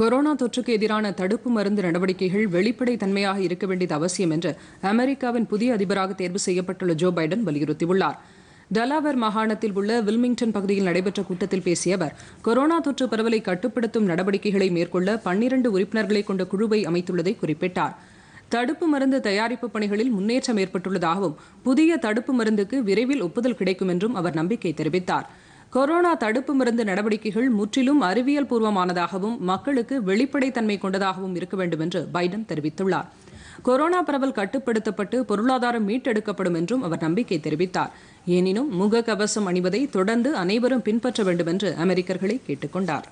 corona தொற்றுக்கு எதிரான தடுப்பு மருந்து நடவடிக்கைகள் வெளிப்படை தன்மையாக இருக்க வேண்டியது அவசியம் என்று அமெரிக்காவின் புதிய அதிபராக தேர்வு செய்யப்பட்டுள்ள ஜோ பைடன் வலியுறுத்தியுள்ளார் டலாவர் மாகாணத்தில் உள்ள வில்மிங்டன் பகுதியில் நடைபெற்ற கூட்டத்தில் பேசிய அவர் கொரோனா தொற்று பரவலை கட்டுப்படுத்தும் நடவடிக்கைகளை மேற்கொள்ள பன்னிரண்டு உறுப்பினர்களை கொண்ட குழுவை அமைத்துள்ளதை குறிப்பிட்டார் தடுப்பு மருந்து தயாரிப்பு பணிகளில் முன்னேற்றம் ஏற்பட்டுள்ளதாகவும் புதிய தடுப்பு மருந்துக்கு விரைவில் ஒப்புதல் கிடைக்கும் என்றும் அவர் நம்பிக்கை தெரிவித்தாா் கொரோனா தடுப்பு மருந்து நடவடிக்கைகள் முற்றிலும் அறிவியல் பூர்வமானதாகவும் மக்களுக்கு வெளிப்படைத்தன்மை கொண்டதாகவும் இருக்க வேண்டும் என்று பைடன் தெரிவித்துள்ளார் கொரோனா பரவல் கட்டுப்படுத்தப்பட்டு பொருளாதாரம் மீட்டெடுக்கப்படும் என்றும் அவர் நம்பிக்கை தெரிவித்தார் எனினும் முகக்கவசம் அணிவதை தொடர்ந்து அனைவரும் பின்பற்ற வேண்டும் என்று அமெரிக்கர்களை கேட்டுக்கொண்டார்